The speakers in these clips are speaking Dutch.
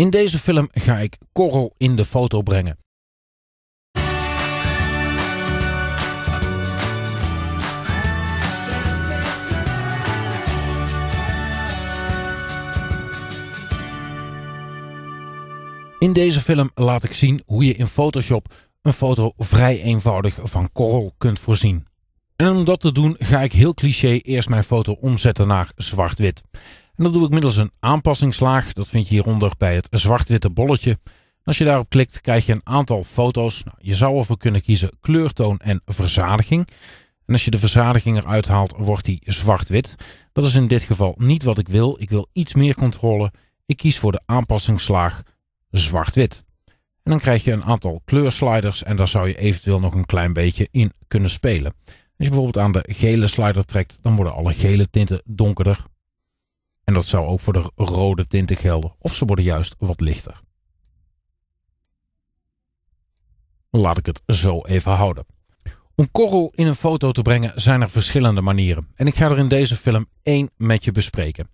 In deze film ga ik Korrel in de foto brengen. In deze film laat ik zien hoe je in Photoshop een foto vrij eenvoudig van korrel kunt voorzien. En om dat te doen ga ik heel cliché eerst mijn foto omzetten naar zwart-wit. En dat doe ik middels een aanpassingslaag. Dat vind je hieronder bij het zwart-witte bolletje. Als je daarop klikt, krijg je een aantal foto's. Nou, je zou ervoor kunnen kiezen kleurtoon en verzadiging. En als je de verzadiging eruit haalt, wordt die zwart-wit. Dat is in dit geval niet wat ik wil. Ik wil iets meer controle. Ik kies voor de aanpassingslaag zwart-wit. En dan krijg je een aantal kleursliders en daar zou je eventueel nog een klein beetje in kunnen spelen. Als je bijvoorbeeld aan de gele slider trekt, dan worden alle gele tinten donkerder. En dat zou ook voor de rode tinten gelden, of ze worden juist wat lichter. Laat ik het zo even houden. Om korrel in een foto te brengen zijn er verschillende manieren. En ik ga er in deze film één met je bespreken.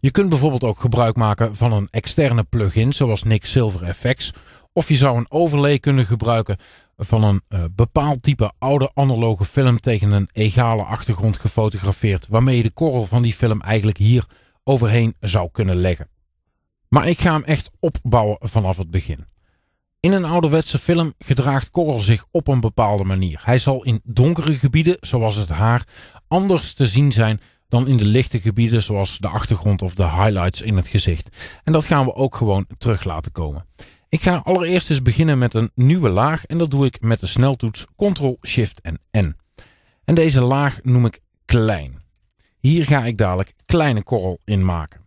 Je kunt bijvoorbeeld ook gebruik maken van een externe plugin zoals Nick Silver FX. Of je zou een overlay kunnen gebruiken van een eh, bepaald type oude analoge film tegen een egale achtergrond gefotografeerd. Waarmee je de korrel van die film eigenlijk hier overheen zou kunnen leggen. Maar ik ga hem echt opbouwen vanaf het begin. In een ouderwetse film gedraagt Korrel zich op een bepaalde manier. Hij zal in donkere gebieden, zoals het haar, anders te zien zijn dan in de lichte gebieden, zoals de achtergrond of de highlights in het gezicht. En dat gaan we ook gewoon terug laten komen. Ik ga allereerst eens beginnen met een nieuwe laag en dat doe ik met de sneltoets Ctrl, Shift en N. En deze laag noem ik klein. Hier ga ik dadelijk kleine korrel in maken.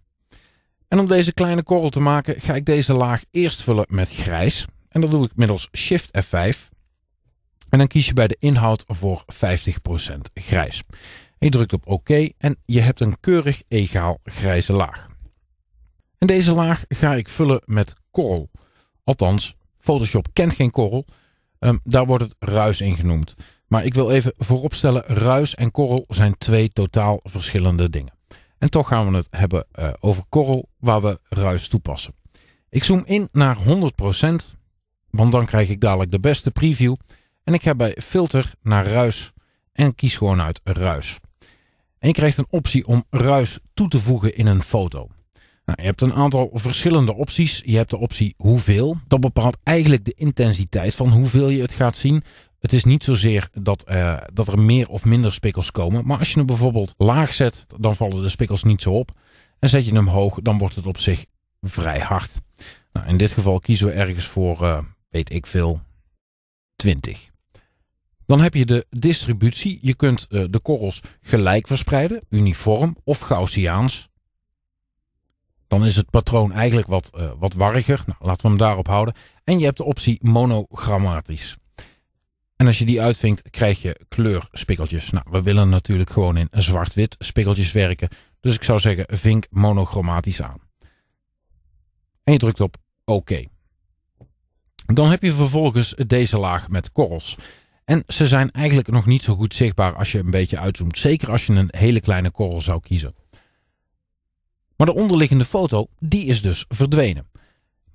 En om deze kleine korrel te maken ga ik deze laag eerst vullen met grijs. En dat doe ik middels Shift F5. En dan kies je bij de inhoud voor 50% grijs. En je drukt op OK en je hebt een keurig egaal grijze laag. En deze laag ga ik vullen met korrel. Althans, Photoshop kent geen korrel. Ehm, daar wordt het ruis in genoemd. Maar ik wil even vooropstellen, ruis en korrel zijn twee totaal verschillende dingen. En toch gaan we het hebben eh, over korrel waar we ruis toepassen. Ik zoom in naar 100%, want dan krijg ik dadelijk de beste preview. En ik ga bij filter naar ruis en kies gewoon uit ruis. En je krijgt een optie om ruis toe te voegen in een foto. Nou, je hebt een aantal verschillende opties. Je hebt de optie hoeveel. Dat bepaalt eigenlijk de intensiteit van hoeveel je het gaat zien. Het is niet zozeer dat, eh, dat er meer of minder spikkels komen. Maar als je hem bijvoorbeeld laag zet, dan vallen de spikkels niet zo op. En zet je hem hoog, dan wordt het op zich vrij hard. Nou, in dit geval kiezen we ergens voor, eh, weet ik veel, 20. Dan heb je de distributie. Je kunt eh, de korrels gelijk verspreiden, uniform of Gaussiaans. Dan is het patroon eigenlijk wat, wat warriger. Nou, laten we hem daarop houden. En je hebt de optie monogrammatisch. En als je die uitvinkt, krijg je kleurspikkeltjes. Nou, we willen natuurlijk gewoon in zwart-wit spikkeltjes werken. Dus ik zou zeggen, vink monochromatisch aan. En je drukt op oké. OK. Dan heb je vervolgens deze laag met korrels. En ze zijn eigenlijk nog niet zo goed zichtbaar als je een beetje uitzoomt. Zeker als je een hele kleine korrel zou kiezen. Maar de onderliggende foto, die is dus verdwenen.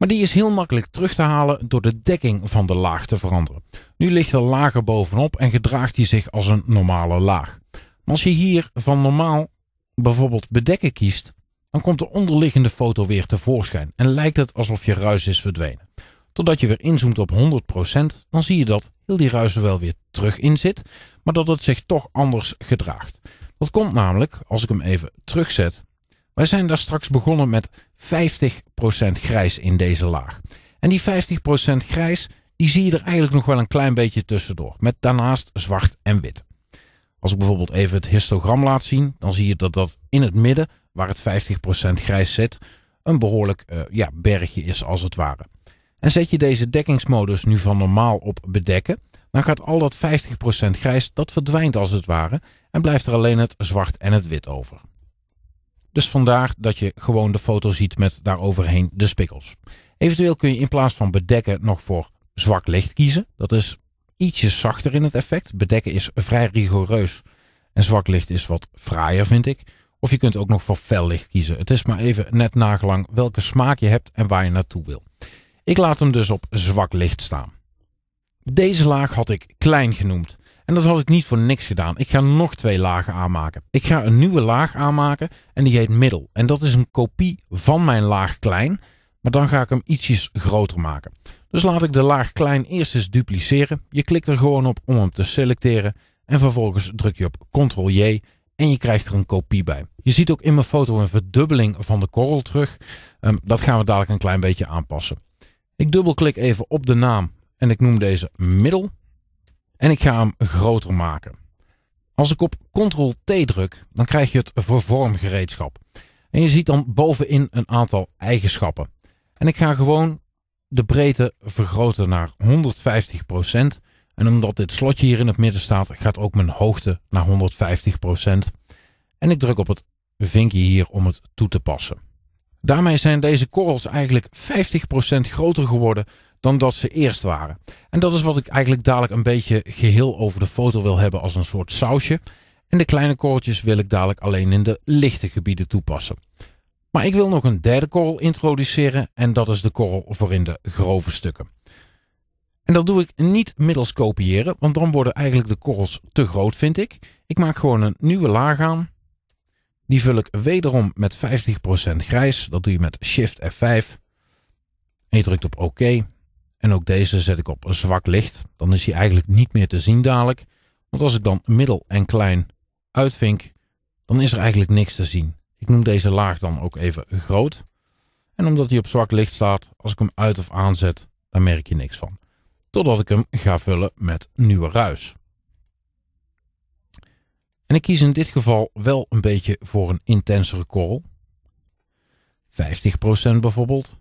Maar die is heel makkelijk terug te halen door de dekking van de laag te veranderen. Nu ligt er bovenop en gedraagt die zich als een normale laag. Maar als je hier van normaal bijvoorbeeld bedekken kiest, dan komt de onderliggende foto weer tevoorschijn en lijkt het alsof je ruis is verdwenen. Totdat je weer inzoomt op 100%, dan zie je dat heel die ruis er wel weer terug in zit, maar dat het zich toch anders gedraagt. Dat komt namelijk, als ik hem even terugzet, wij zijn daar straks begonnen met 50% grijs in deze laag. En die 50% grijs, die zie je er eigenlijk nog wel een klein beetje tussendoor. Met daarnaast zwart en wit. Als ik bijvoorbeeld even het histogram laat zien, dan zie je dat dat in het midden, waar het 50% grijs zit, een behoorlijk eh, ja, bergje is als het ware. En zet je deze dekkingsmodus nu van normaal op bedekken, dan gaat al dat 50% grijs, dat verdwijnt als het ware en blijft er alleen het zwart en het wit over. Dus vandaar dat je gewoon de foto ziet met daaroverheen de spikkels. Eventueel kun je in plaats van bedekken nog voor zwak licht kiezen. Dat is ietsje zachter in het effect. Bedekken is vrij rigoureus en zwak licht is wat fraaier vind ik. Of je kunt ook nog voor fel licht kiezen. Het is maar even net nagelang welke smaak je hebt en waar je naartoe wil. Ik laat hem dus op zwak licht staan. Deze laag had ik klein genoemd. En dat had ik niet voor niks gedaan. Ik ga nog twee lagen aanmaken. Ik ga een nieuwe laag aanmaken en die heet middel. En dat is een kopie van mijn laag klein. Maar dan ga ik hem ietsjes groter maken. Dus laat ik de laag klein eerst eens dupliceren. Je klikt er gewoon op om hem te selecteren. En vervolgens druk je op Ctrl-J en je krijgt er een kopie bij. Je ziet ook in mijn foto een verdubbeling van de korrel terug. Ehm, dat gaan we dadelijk een klein beetje aanpassen. Ik dubbelklik even op de naam en ik noem deze middel en ik ga hem groter maken. Als ik op Ctrl-T druk, dan krijg je het vervormgereedschap. En je ziet dan bovenin een aantal eigenschappen. En ik ga gewoon de breedte vergroten naar 150%. En omdat dit slotje hier in het midden staat, gaat ook mijn hoogte naar 150%. En ik druk op het vinkje hier om het toe te passen. Daarmee zijn deze korrels eigenlijk 50% groter geworden dan dat ze eerst waren. En dat is wat ik eigenlijk dadelijk een beetje geheel over de foto wil hebben als een soort sausje. En de kleine korreltjes wil ik dadelijk alleen in de lichte gebieden toepassen. Maar ik wil nog een derde korrel introduceren en dat is de korrel voor in de grove stukken. En dat doe ik niet middels kopiëren, want dan worden eigenlijk de korrels te groot vind ik. Ik maak gewoon een nieuwe laag aan. Die vul ik wederom met 50% grijs. Dat doe je met Shift F5. En je drukt op OK. En ook deze zet ik op zwak licht. Dan is hij eigenlijk niet meer te zien dadelijk. Want als ik dan middel en klein uitvink, dan is er eigenlijk niks te zien. Ik noem deze laag dan ook even groot. En omdat hij op zwak licht staat, als ik hem uit of aanzet, dan merk je niks van. Totdat ik hem ga vullen met nieuwe ruis. En ik kies in dit geval wel een beetje voor een intensere korrel. 50% bijvoorbeeld.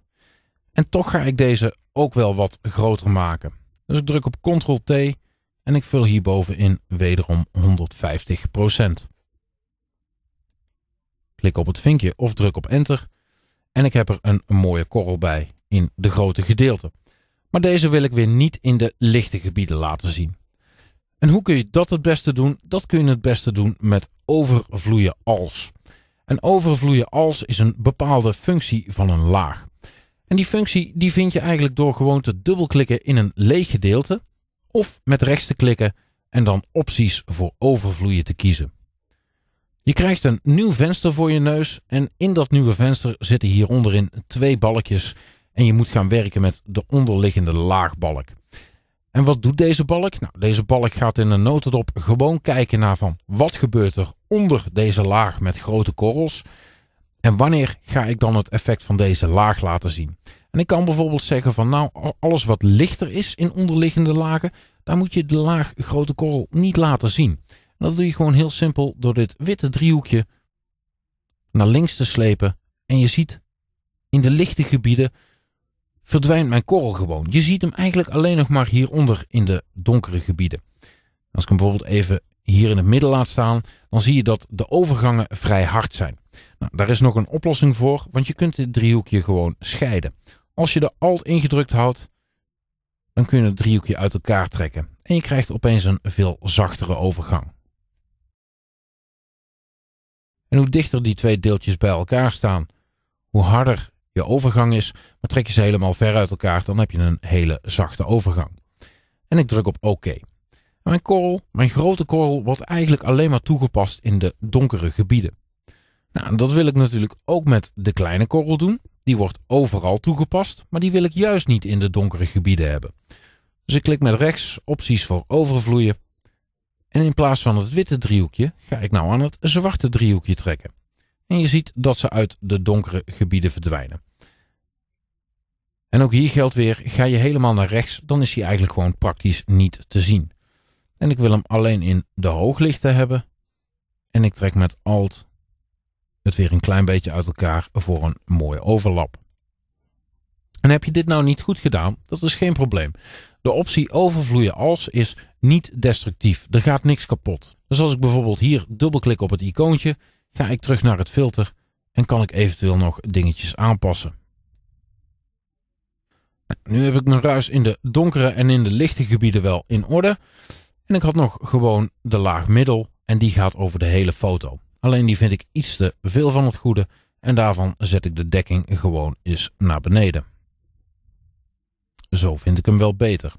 En toch ga ik deze ook wel wat groter maken. Dus ik druk op Ctrl-T en ik vul hierboven in wederom 150%. Klik op het vinkje of druk op Enter en ik heb er een mooie korrel bij in de grote gedeelte. Maar deze wil ik weer niet in de lichte gebieden laten zien. En hoe kun je dat het beste doen? Dat kun je het beste doen met overvloeien als. En overvloeien als is een bepaalde functie van een laag. En die functie die vind je eigenlijk door gewoon te dubbelklikken in een leeg gedeelte of met rechts te klikken en dan opties voor overvloeien te kiezen. Je krijgt een nieuw venster voor je neus en in dat nieuwe venster zitten hieronderin twee balkjes en je moet gaan werken met de onderliggende laagbalk. En wat doet deze balk? Nou, deze balk gaat in een notendop gewoon kijken naar van wat gebeurt er onder deze laag met grote korrels. En wanneer ga ik dan het effect van deze laag laten zien? En ik kan bijvoorbeeld zeggen van nou, alles wat lichter is in onderliggende lagen, daar moet je de laag grote korrel niet laten zien. En dat doe je gewoon heel simpel door dit witte driehoekje naar links te slepen. En je ziet in de lichte gebieden verdwijnt mijn korrel gewoon. Je ziet hem eigenlijk alleen nog maar hieronder in de donkere gebieden. Als ik hem bijvoorbeeld even hier in het midden laat staan, dan zie je dat de overgangen vrij hard zijn. Nou, daar is nog een oplossing voor, want je kunt dit driehoekje gewoon scheiden. Als je de Alt ingedrukt houdt, dan kun je het driehoekje uit elkaar trekken. En je krijgt opeens een veel zachtere overgang. En hoe dichter die twee deeltjes bij elkaar staan, hoe harder je overgang is. Maar trek je ze helemaal ver uit elkaar, dan heb je een hele zachte overgang. En ik druk op OK. mijn korrel, mijn grote korrel, wordt eigenlijk alleen maar toegepast in de donkere gebieden. Nou, dat wil ik natuurlijk ook met de kleine korrel doen. Die wordt overal toegepast, maar die wil ik juist niet in de donkere gebieden hebben. Dus ik klik met rechts opties voor overvloeien. En in plaats van het witte driehoekje ga ik nou aan het zwarte driehoekje trekken. En je ziet dat ze uit de donkere gebieden verdwijnen. En ook hier geldt weer, ga je helemaal naar rechts, dan is hij eigenlijk gewoon praktisch niet te zien. En ik wil hem alleen in de hooglichten hebben. En ik trek met Alt weer een klein beetje uit elkaar voor een mooie overlap. En heb je dit nou niet goed gedaan, dat is geen probleem. De optie overvloeien als is niet destructief. Er gaat niks kapot. Dus als ik bijvoorbeeld hier dubbelklik op het icoontje, ga ik terug naar het filter en kan ik eventueel nog dingetjes aanpassen. Nu heb ik mijn ruis in de donkere en in de lichte gebieden wel in orde. En ik had nog gewoon de laag middel en die gaat over de hele foto. Alleen die vind ik iets te veel van het goede en daarvan zet ik de dekking gewoon eens naar beneden. Zo vind ik hem wel beter.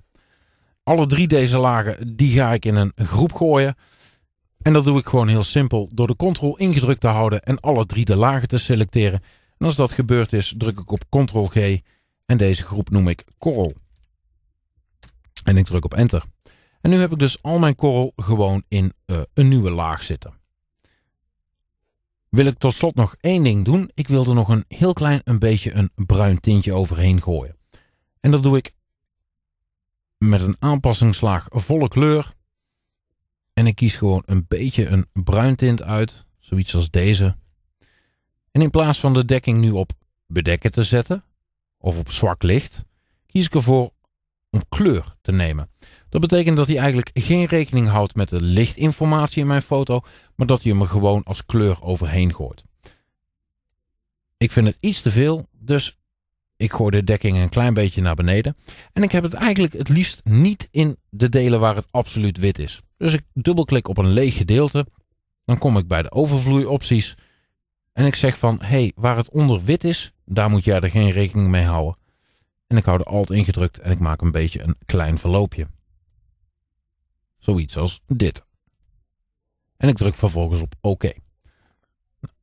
Alle drie deze lagen die ga ik in een groep gooien. En dat doe ik gewoon heel simpel door de Ctrl ingedrukt te houden en alle drie de lagen te selecteren. En als dat gebeurd is, druk ik op Ctrl G en deze groep noem ik korrel. En ik druk op enter. En nu heb ik dus al mijn korrel gewoon in eh, een nieuwe laag zitten wil ik tot slot nog één ding doen. Ik wil er nog een heel klein een beetje een bruin tintje overheen gooien. En dat doe ik met een aanpassingslaag volle kleur. En ik kies gewoon een beetje een bruin tint uit. Zoiets als deze. En in plaats van de dekking nu op bedekken te zetten. Of op zwak licht. Kies ik ervoor om kleur te nemen. Dat betekent dat hij eigenlijk geen rekening houdt met de lichtinformatie in mijn foto, maar dat hij hem gewoon als kleur overheen gooit. Ik vind het iets te veel, dus ik gooi de dekking een klein beetje naar beneden. En ik heb het eigenlijk het liefst niet in de delen waar het absoluut wit is. Dus ik dubbelklik op een leeg gedeelte. Dan kom ik bij de overvloei opties En ik zeg van, hé, hey, waar het onder wit is, daar moet jij er geen rekening mee houden. En ik hou de alt ingedrukt en ik maak een beetje een klein verloopje. Zoiets als dit. En ik druk vervolgens op OK.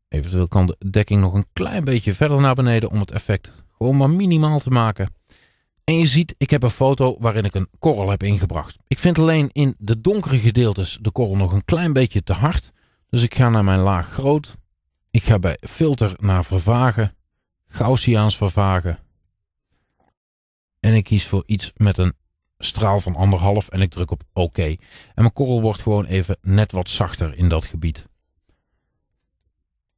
Eventueel kan de dekking nog een klein beetje verder naar beneden om het effect gewoon maar minimaal te maken. En je ziet, ik heb een foto waarin ik een korrel heb ingebracht. Ik vind alleen in de donkere gedeeltes de korrel nog een klein beetje te hard. Dus ik ga naar mijn laag groot. Ik ga bij filter naar vervagen. Gaussiaans vervagen. En ik kies voor iets met een straal van anderhalf en ik druk op oké. En mijn korrel wordt gewoon even net wat zachter in dat gebied.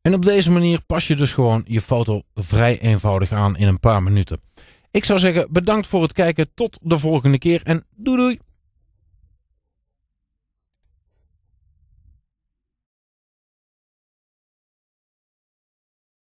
En op deze manier pas je dus gewoon je foto vrij eenvoudig aan in een paar minuten. Ik zou zeggen bedankt voor het kijken, tot de volgende keer en doei doei!